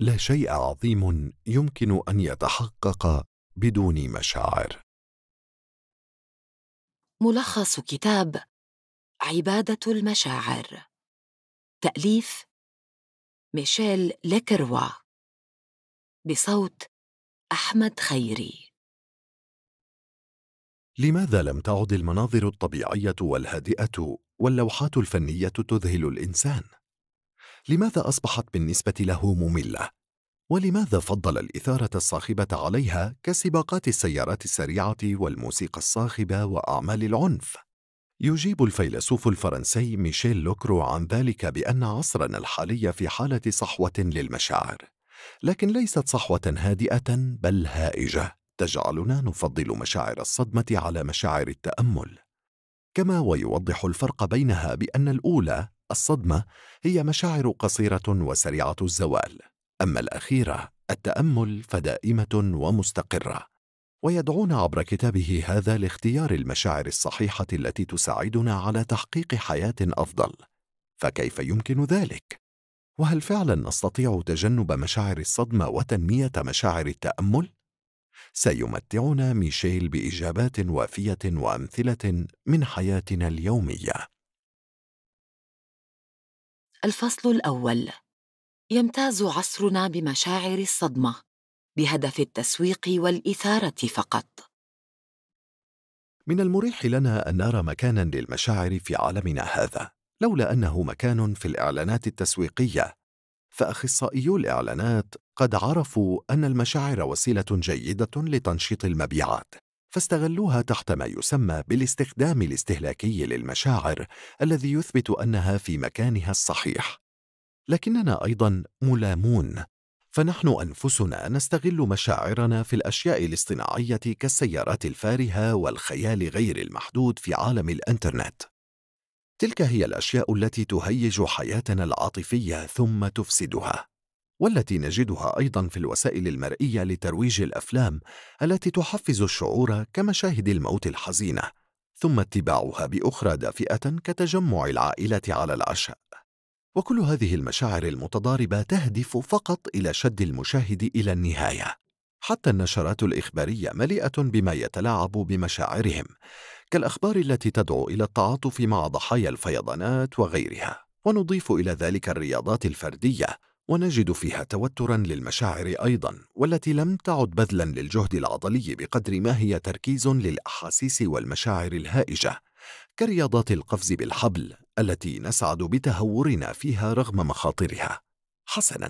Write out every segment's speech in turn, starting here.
لا شيء عظيم يمكن ان يتحقق بدون مشاعر ملخص كتاب عباده المشاعر تاليف ميشيل لكروا بصوت احمد خيري لماذا لم تعد المناظر الطبيعيه والهادئه واللوحات الفنيه تذهل الانسان لماذا أصبحت بالنسبة له مملة؟ ولماذا فضل الإثارة الصاخبة عليها كسباقات السيارات السريعة والموسيقى الصاخبة وأعمال العنف؟ يجيب الفيلسوف الفرنسي ميشيل لوكرو عن ذلك بأن عصرنا الحالي في حالة صحوة للمشاعر، لكن ليست صحوة هادئة بل هائجة، تجعلنا نفضل مشاعر الصدمة على مشاعر التأمل. كما ويوضح الفرق بينها بأن الأولى الصدمة هي مشاعر قصيرة وسريعة الزوال أما الأخيرة التأمل فدائمة ومستقرة ويدعون عبر كتابه هذا لاختيار المشاعر الصحيحة التي تساعدنا على تحقيق حياة أفضل فكيف يمكن ذلك؟ وهل فعلا نستطيع تجنب مشاعر الصدمة وتنمية مشاعر التأمل؟ سيمتعنا ميشيل بإجابات وافية وأمثلة من حياتنا اليومية الفصل الأول يمتاز عصرنا بمشاعر الصدمة بهدف التسويق والإثارة فقط. من المريح لنا أن نرى مكانا للمشاعر في عالمنا هذا، لولا أنه مكان في الإعلانات التسويقية، فأخصائيو الإعلانات قد عرفوا أن المشاعر وسيلة جيدة لتنشيط المبيعات. فاستغلوها تحت ما يسمى بالاستخدام الاستهلاكي للمشاعر الذي يثبت أنها في مكانها الصحيح لكننا أيضا ملامون فنحن أنفسنا نستغل مشاعرنا في الأشياء الاصطناعية كالسيارات الفارهة والخيال غير المحدود في عالم الإنترنت تلك هي الأشياء التي تهيج حياتنا العاطفية ثم تفسدها والتي نجدها أيضا في الوسائل المرئية لترويج الأفلام التي تحفز الشعور كمشاهد الموت الحزينة ثم اتباعها بأخرى دافئة كتجمع العائلة على العشاء وكل هذه المشاعر المتضاربة تهدف فقط إلى شد المشاهد إلى النهاية حتى النشرات الإخبارية مليئة بما يتلاعب بمشاعرهم كالأخبار التي تدعو إلى التعاطف مع ضحايا الفيضانات وغيرها ونضيف إلى ذلك الرياضات الفردية ونجد فيها توترا للمشاعر ايضا والتي لم تعد بذلا للجهد العضلي بقدر ما هي تركيز للاحاسيس والمشاعر الهائجه كرياضات القفز بالحبل التي نسعد بتهورنا فيها رغم مخاطرها حسنا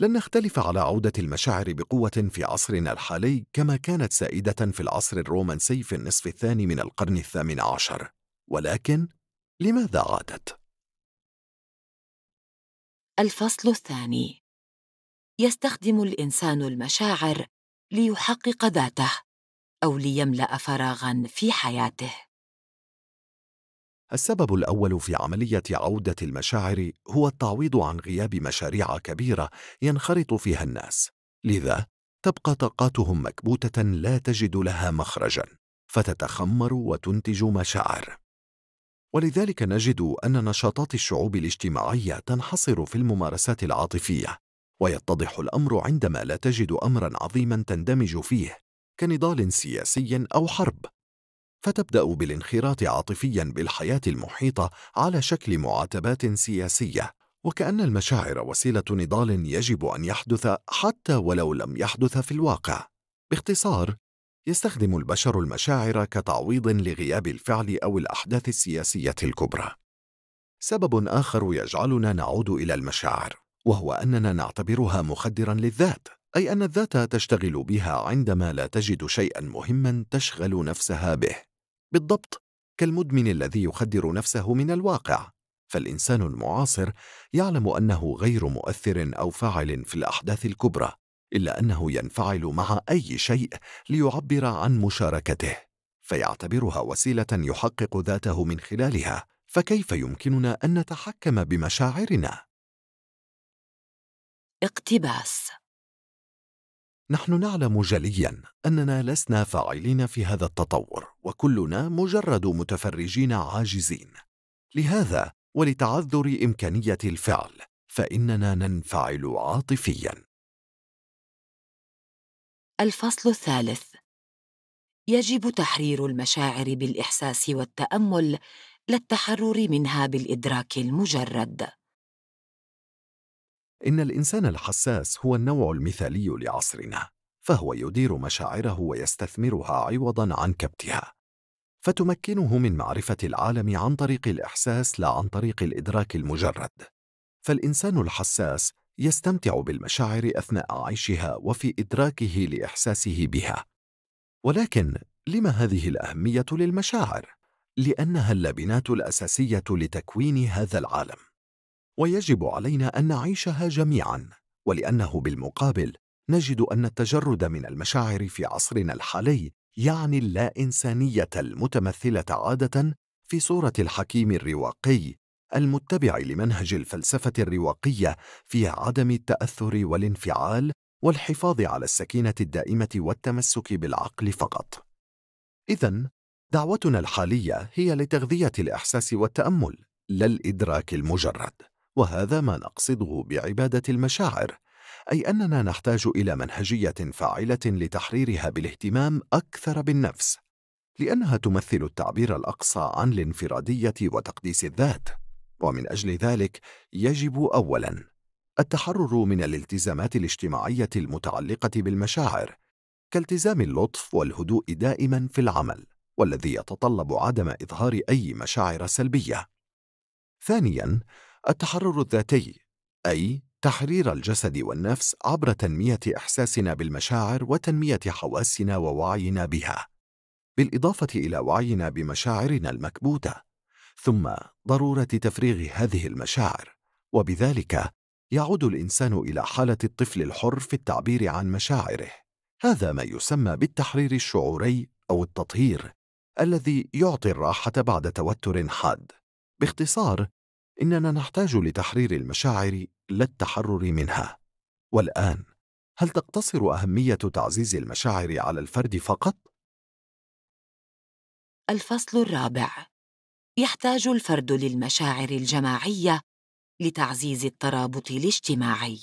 لن نختلف على عودة المشاعر بقوة في عصرنا الحالي كما كانت سائدة في العصر الرومانسي في النصف الثاني من القرن الثامن عشر ولكن لماذا عادت؟ الفصل الثاني يستخدم الإنسان المشاعر ليحقق ذاته أو ليملأ فراغاً في حياته. السبب الأول في عملية عودة المشاعر هو التعويض عن غياب مشاريع كبيرة ينخرط فيها الناس، لذا تبقى طاقاتهم مكبوتة لا تجد لها مخرجاً، فتتخمر وتنتج مشاعر. ولذلك نجد أن نشاطات الشعوب الاجتماعية تنحصر في الممارسات العاطفية ويتضح الأمر عندما لا تجد أمرا عظيما تندمج فيه كنضال سياسي أو حرب فتبدأ بالانخراط عاطفيا بالحياة المحيطة على شكل معاتبات سياسية وكأن المشاعر وسيلة نضال يجب أن يحدث حتى ولو لم يحدث في الواقع باختصار يستخدم البشر المشاعر كتعويض لغياب الفعل أو الأحداث السياسية الكبرى. سبب آخر يجعلنا نعود إلى المشاعر، وهو أننا نعتبرها مخدرًا للذات، أي أن الذات تشتغل بها عندما لا تجد شيئًا مهمًا تشغل نفسها به. بالضبط كالمدمن الذي يخدر نفسه من الواقع، فالإنسان المعاصر يعلم أنه غير مؤثر أو فاعل في الأحداث الكبرى، إلا أنه ينفعل مع أي شيء ليعبر عن مشاركته فيعتبرها وسيلة يحقق ذاته من خلالها فكيف يمكننا أن نتحكم بمشاعرنا؟ اقتباس نحن نعلم جلياً أننا لسنا فاعلين في هذا التطور وكلنا مجرد متفرجين عاجزين لهذا ولتعذر إمكانية الفعل فإننا ننفعل عاطفياً الفصل الثالث يجب تحرير المشاعر بالاحساس والتامل لا التحرر منها بالادراك المجرد ان الانسان الحساس هو النوع المثالي لعصرنا فهو يدير مشاعره ويستثمرها عوضا عن كبتها فتمكنه من معرفه العالم عن طريق الاحساس لا عن طريق الادراك المجرد فالانسان الحساس يستمتع بالمشاعر أثناء عيشها وفي إدراكه لإحساسه بها ولكن لما هذه الأهمية للمشاعر؟ لأنها اللبنات الأساسية لتكوين هذا العالم ويجب علينا أن نعيشها جميعاً ولأنه بالمقابل نجد أن التجرد من المشاعر في عصرنا الحالي يعني اللا إنسانية المتمثلة عادة في صورة الحكيم الرواقي المتبع لمنهج الفلسفة الرواقية في عدم التأثر والانفعال والحفاظ على السكينة الدائمة والتمسك بالعقل فقط. إذا دعوتنا الحالية هي لتغذية الإحساس والتأمل لا الإدراك المجرد، وهذا ما نقصده بعبادة المشاعر، أي أننا نحتاج إلى منهجية فاعلة لتحريرها بالاهتمام أكثر بالنفس، لأنها تمثل التعبير الأقصى عن الانفرادية وتقديس الذات. ومن أجل ذلك يجب أولاً التحرر من الالتزامات الاجتماعية المتعلقة بالمشاعر كالتزام اللطف والهدوء دائماً في العمل والذي يتطلب عدم إظهار أي مشاعر سلبية ثانياً التحرر الذاتي أي تحرير الجسد والنفس عبر تنمية إحساسنا بالمشاعر وتنمية حواسنا ووعينا بها بالإضافة إلى وعينا بمشاعرنا المكبوتة ثم ضرورة تفريغ هذه المشاعر وبذلك يعود الإنسان إلى حالة الطفل الحر في التعبير عن مشاعره هذا ما يسمى بالتحرير الشعوري أو التطهير الذي يعطي الراحة بعد توتر حاد باختصار إننا نحتاج لتحرير المشاعر لا التحرر منها والآن هل تقتصر أهمية تعزيز المشاعر على الفرد فقط؟ الفصل الرابع يحتاج الفرد للمشاعر الجماعيه لتعزيز الترابط الاجتماعي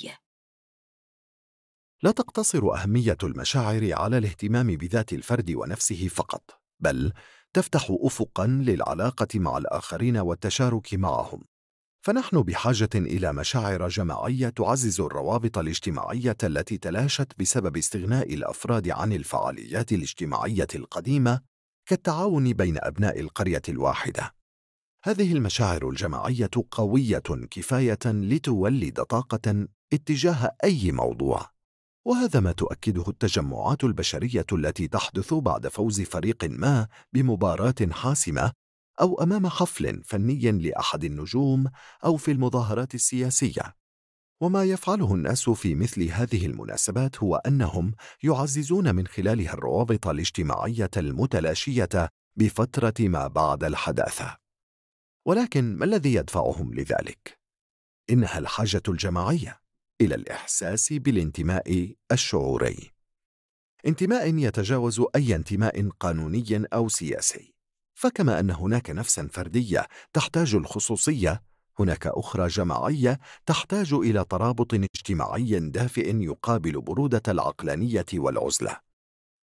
لا تقتصر اهميه المشاعر على الاهتمام بذات الفرد ونفسه فقط بل تفتح افقا للعلاقه مع الاخرين والتشارك معهم فنحن بحاجه الى مشاعر جماعيه تعزز الروابط الاجتماعيه التي تلاشت بسبب استغناء الافراد عن الفعاليات الاجتماعيه القديمه كالتعاون بين ابناء القريه الواحده هذه المشاعر الجماعية قوية كفاية لتولد طاقة اتجاه أي موضوع وهذا ما تؤكده التجمعات البشرية التي تحدث بعد فوز فريق ما بمباراة حاسمة أو أمام حفل فني لأحد النجوم أو في المظاهرات السياسية وما يفعله الناس في مثل هذه المناسبات هو أنهم يعززون من خلالها الروابط الاجتماعية المتلاشية بفترة ما بعد الحداثة ولكن ما الذي يدفعهم لذلك؟ إنها الحاجة الجماعية إلى الإحساس بالانتماء الشعوري انتماء يتجاوز أي انتماء قانوني أو سياسي فكما أن هناك نفسا فردية تحتاج الخصوصية هناك أخرى جماعية تحتاج إلى ترابط اجتماعي دافئ يقابل برودة العقلانية والعزلة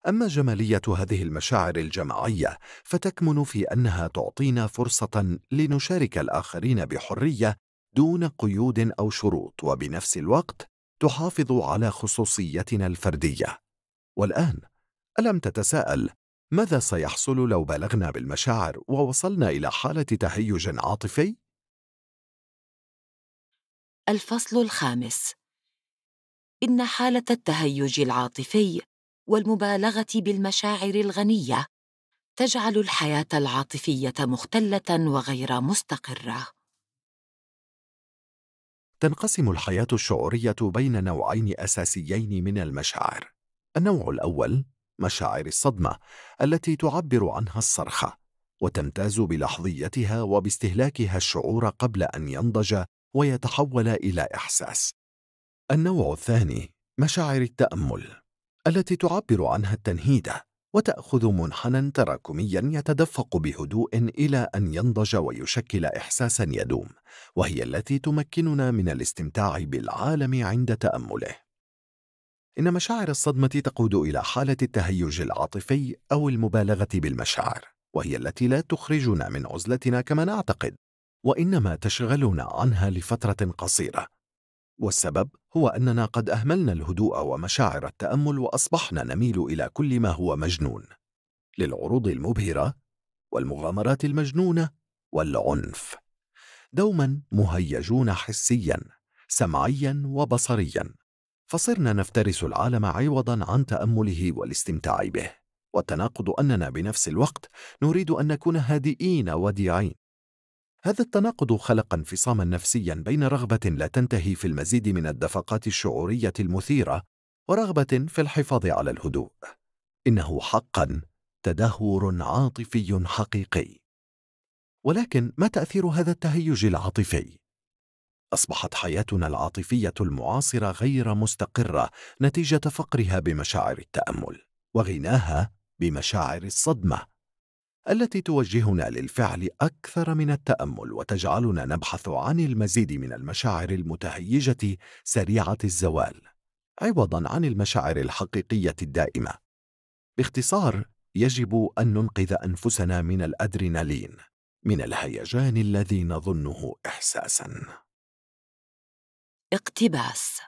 أما جمالية هذه المشاعر الجماعية فتكمن في أنها تعطينا فرصة لنشارك الآخرين بحرية دون قيود أو شروط وبنفس الوقت تحافظ على خصوصيتنا الفردية. والآن، ألم تتساءل ماذا سيحصل لو بالغنا بالمشاعر ووصلنا إلى حالة تهيج عاطفي؟ الفصل الخامس إن حالة التهيج العاطفي والمبالغه بالمشاعر الغنيه تجعل الحياه العاطفيه مختله وغير مستقره تنقسم الحياه الشعوريه بين نوعين اساسيين من المشاعر النوع الاول مشاعر الصدمه التي تعبر عنها الصرخه وتمتاز بلحظيتها وباستهلاكها الشعور قبل ان ينضج ويتحول الى احساس النوع الثاني مشاعر التامل التي تعبر عنها التنهيده وتأخذ منحنى تراكميا يتدفق بهدوء إلى أن ينضج ويشكل إحساسا يدوم وهي التي تمكننا من الاستمتاع بالعالم عند تأمله إن مشاعر الصدمة تقود إلى حالة التهيج العاطفي أو المبالغة بالمشاعر وهي التي لا تخرجنا من عزلتنا كما نعتقد وإنما تشغلنا عنها لفترة قصيرة والسبب هو أننا قد أهملنا الهدوء ومشاعر التأمل وأصبحنا نميل إلى كل ما هو مجنون للعروض المبهرة والمغامرات المجنونة والعنف دوما مهيجون حسيا سمعيا وبصريا فصرنا نفترس العالم عوضا عن تأمله والاستمتاع به والتناقض أننا بنفس الوقت نريد أن نكون هادئين وديعين هذا التناقض خلق انفصاما نفسيا بين رغبة لا تنتهي في المزيد من الدفقات الشعورية المثيرة ورغبة في الحفاظ على الهدوء إنه حقا تدهور عاطفي حقيقي ولكن ما تأثير هذا التهيج العاطفي؟ أصبحت حياتنا العاطفية المعاصرة غير مستقرة نتيجة فقرها بمشاعر التأمل وغناها بمشاعر الصدمة التي توجهنا للفعل أكثر من التأمل وتجعلنا نبحث عن المزيد من المشاعر المتهيجة سريعة الزوال عوضاً عن المشاعر الحقيقية الدائمة باختصار يجب أن ننقذ أنفسنا من الأدرينالين من الهيجان الذي نظنه إحساساً اقتباس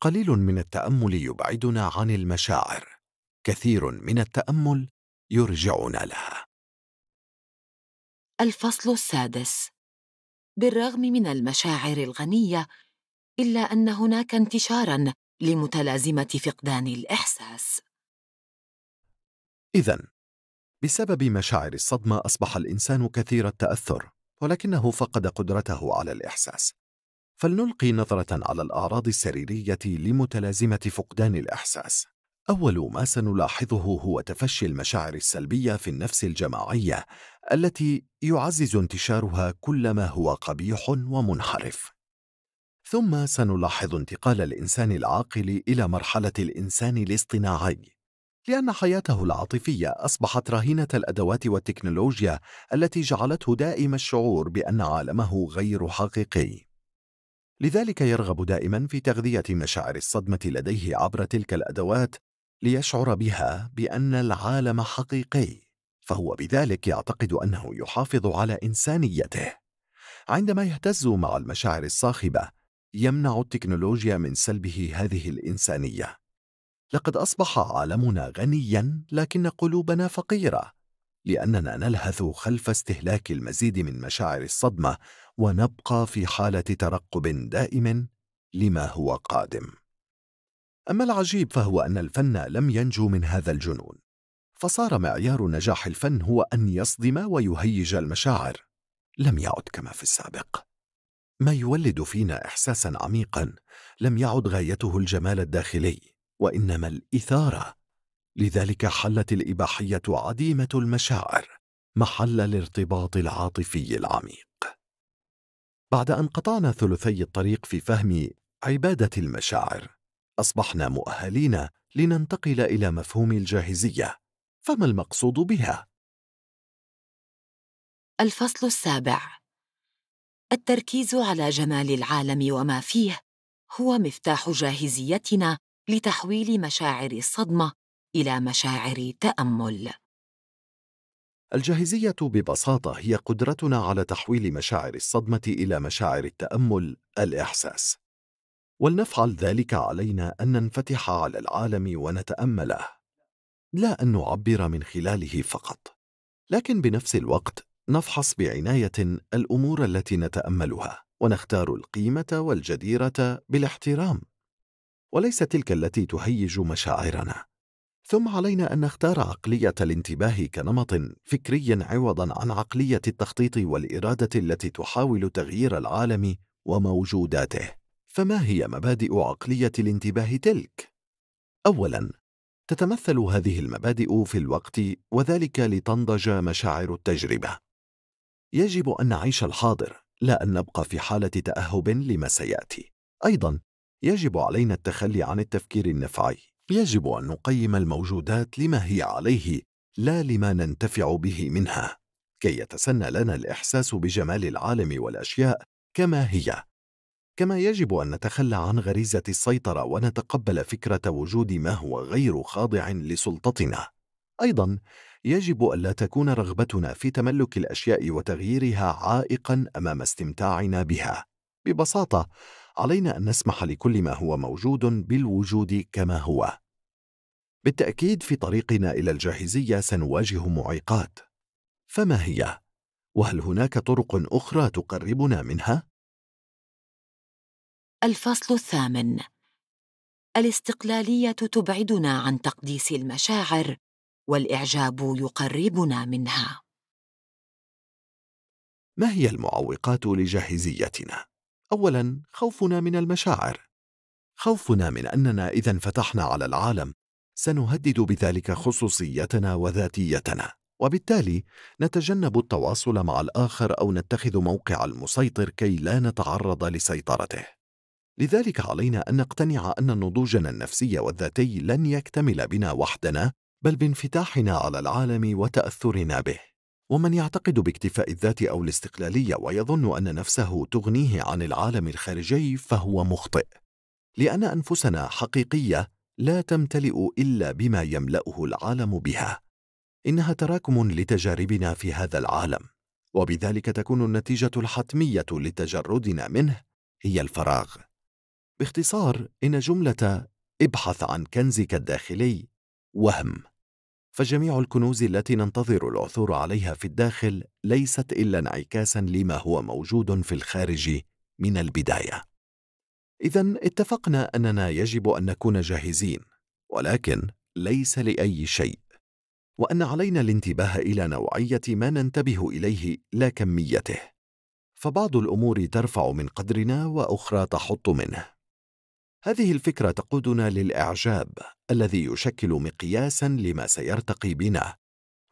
قليل من التأمل يبعدنا عن المشاعر كثير من التأمل يرجعنا لها الفصل السادس بالرغم من المشاعر الغنيه الا ان هناك انتشارا لمتلازمه فقدان الاحساس اذا بسبب مشاعر الصدمه اصبح الانسان كثير التاثر ولكنه فقد قدرته على الاحساس فلنلقي نظره على الاعراض السريريه لمتلازمه فقدان الاحساس أول ما سنلاحظه هو تفشي المشاعر السلبية في النفس الجماعية التي يعزز انتشارها كلما هو قبيح ومنحرف. ثم سنلاحظ انتقال الإنسان العاقل إلى مرحلة الإنسان الاصطناعي، لأن حياته العاطفية أصبحت رهينة الأدوات والتكنولوجيا التي جعلته دائم الشعور بأن عالمه غير حقيقي. لذلك يرغب دائما في تغذية مشاعر الصدمة لديه عبر تلك الأدوات ليشعر بها بأن العالم حقيقي فهو بذلك يعتقد أنه يحافظ على إنسانيته عندما يهتز مع المشاعر الصاخبة يمنع التكنولوجيا من سلبه هذه الإنسانية لقد أصبح عالمنا غنياً لكن قلوبنا فقيرة لأننا نلهث خلف استهلاك المزيد من مشاعر الصدمة ونبقى في حالة ترقب دائم لما هو قادم أما العجيب فهو أن الفن لم ينجو من هذا الجنون فصار معيار نجاح الفن هو أن يصدم ويهيج المشاعر لم يعد كما في السابق ما يولد فينا إحساسا عميقا لم يعد غايته الجمال الداخلي وإنما الإثارة لذلك حلت الإباحية عديمة المشاعر محل الارتباط العاطفي العميق بعد أن قطعنا ثلثي الطريق في فهم عبادة المشاعر أصبحنا مؤهلين لننتقل إلى مفهوم الجاهزية فما المقصود بها؟ الفصل السابع التركيز على جمال العالم وما فيه هو مفتاح جاهزيتنا لتحويل مشاعر الصدمة إلى مشاعر تأمل. الجاهزية ببساطة هي قدرتنا على تحويل مشاعر الصدمة إلى مشاعر التأمل الإحساس. ولنفعل ذلك علينا أن ننفتح على العالم ونتأمله لا أن نعبر من خلاله فقط لكن بنفس الوقت نفحص بعناية الأمور التي نتأملها ونختار القيمة والجديرة بالاحترام وليس تلك التي تهيج مشاعرنا ثم علينا أن نختار عقلية الانتباه كنمط فكري عوضاً عن عقلية التخطيط والإرادة التي تحاول تغيير العالم وموجوداته فما هي مبادئ عقلية الانتباه تلك؟ أولاً تتمثل هذه المبادئ في الوقت وذلك لتنضج مشاعر التجربة يجب أن نعيش الحاضر لا أن نبقى في حالة تأهب لما سيأتي أيضاً يجب علينا التخلي عن التفكير النفعي يجب أن نقيم الموجودات لما هي عليه لا لما ننتفع به منها كي يتسنى لنا الإحساس بجمال العالم والأشياء كما هي كما يجب أن نتخلى عن غريزة السيطرة ونتقبل فكرة وجود ما هو غير خاضع لسلطتنا أيضا يجب ألا تكون رغبتنا في تملك الأشياء وتغييرها عائقا أمام استمتاعنا بها ببساطة علينا أن نسمح لكل ما هو موجود بالوجود كما هو بالتأكيد في طريقنا إلى الجاهزية سنواجه معيقات فما هي؟ وهل هناك طرق أخرى تقربنا منها؟ الفصل الثامن الاستقلاليه تبعدنا عن تقديس المشاعر والاعجاب يقربنا منها ما هي المعوقات لجاهزيتنا اولا خوفنا من المشاعر خوفنا من اننا اذا انفتحنا على العالم سنهدد بذلك خصوصيتنا وذاتيتنا وبالتالي نتجنب التواصل مع الاخر او نتخذ موقع المسيطر كي لا نتعرض لسيطرته لذلك علينا أن نقتنع أن نضوجنا النفسي والذاتي لن يكتمل بنا وحدنا بل بانفتاحنا على العالم وتأثرنا به ومن يعتقد باكتفاء الذات أو الاستقلالية ويظن أن نفسه تغنيه عن العالم الخارجي فهو مخطئ لأن أنفسنا حقيقية لا تمتلئ إلا بما يملأه العالم بها إنها تراكم لتجاربنا في هذا العالم وبذلك تكون النتيجة الحتمية لتجردنا منه هي الفراغ باختصار إن جملة ابحث عن كنزك الداخلي وهم فجميع الكنوز التي ننتظر العثور عليها في الداخل ليست إلا انعكاسا لما هو موجود في الخارج من البداية إذا اتفقنا أننا يجب أن نكون جاهزين ولكن ليس لأي شيء وأن علينا الانتباه إلى نوعية ما ننتبه إليه لا كميته فبعض الأمور ترفع من قدرنا وأخرى تحط منه هذه الفكرة تقودنا للإعجاب الذي يشكل مقياسا لما سيرتقي بنا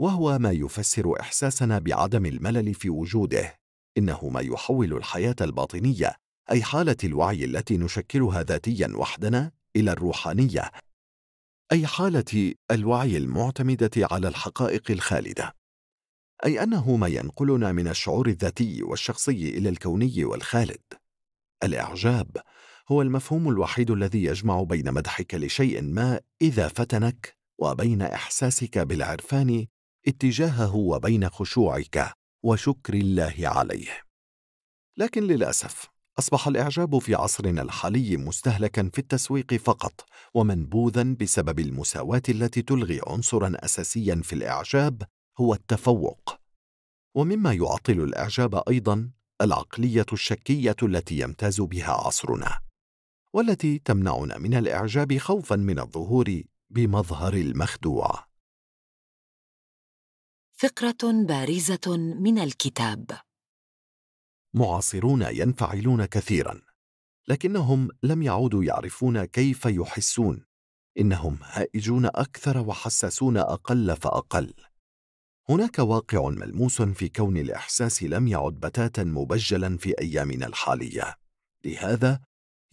وهو ما يفسر إحساسنا بعدم الملل في وجوده إنه ما يحول الحياة الباطنية أي حالة الوعي التي نشكلها ذاتيا وحدنا إلى الروحانية أي حالة الوعي المعتمدة على الحقائق الخالدة أي أنه ما ينقلنا من الشعور الذاتي والشخصي إلى الكوني والخالد الإعجاب هو المفهوم الوحيد الذي يجمع بين مدحك لشيء ما إذا فتنك وبين إحساسك بالعرفان اتجاهه وبين خشوعك وشكر الله عليه لكن للأسف أصبح الإعجاب في عصرنا الحالي مستهلكا في التسويق فقط ومنبوذا بسبب المساواة التي تلغي عنصرا أساسيا في الإعجاب هو التفوق ومما يعطل الإعجاب أيضا العقلية الشكية التي يمتاز بها عصرنا والتي تمنعنا من الاعجاب خوفا من الظهور بمظهر المخدوع فقره بارزه من الكتاب معاصرون ينفعلون كثيرا لكنهم لم يعودوا يعرفون كيف يحسون انهم هائجون اكثر وحساسون اقل فاقل هناك واقع ملموس في كون الاحساس لم يعد بتاتا مبجلا في ايامنا الحاليه لهذا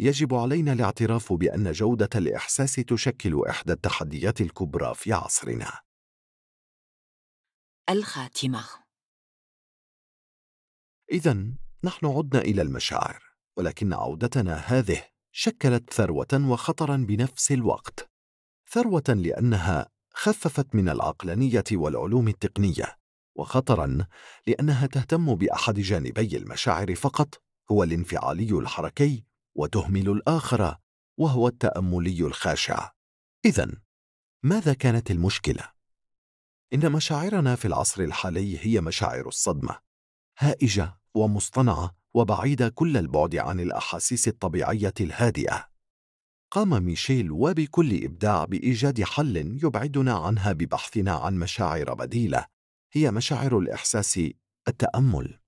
يجب علينا الاعتراف بأن جودة الإحساس تشكل إحدى التحديات الكبرى في عصرنا. الخاتمة إذا نحن عدنا إلى المشاعر، ولكن عودتنا هذه شكلت ثروة وخطرا بنفس الوقت. ثروة لأنها خففت من العقلانية والعلوم التقنية، وخطرا لأنها تهتم بأحد جانبي المشاعر فقط هو الانفعالي الحركي وتهمل الآخر وهو التأملي الخاشع إذا ماذا كانت المشكلة؟ إن مشاعرنا في العصر الحالي هي مشاعر الصدمة هائجة ومصطنعة وبعيدة كل البعد عن الأحاسيس الطبيعية الهادئة قام ميشيل وبكل إبداع بإيجاد حل يبعدنا عنها ببحثنا عن مشاعر بديلة هي مشاعر الإحساس التأمل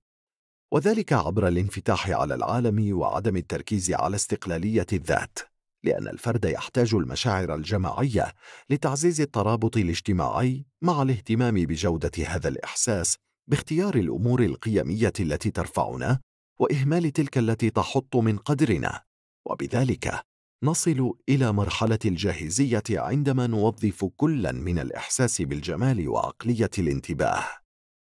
وذلك عبر الانفتاح على العالم وعدم التركيز على استقلالية الذات لأن الفرد يحتاج المشاعر الجماعية لتعزيز الترابط الاجتماعي مع الاهتمام بجودة هذا الإحساس باختيار الأمور القيمية التي ترفعنا وإهمال تلك التي تحط من قدرنا وبذلك نصل إلى مرحلة الجاهزية عندما نوظف كلا من الإحساس بالجمال وعقلية الانتباه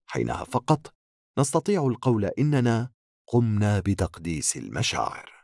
حينها فقط نستطيع القول اننا قمنا بتقديس المشاعر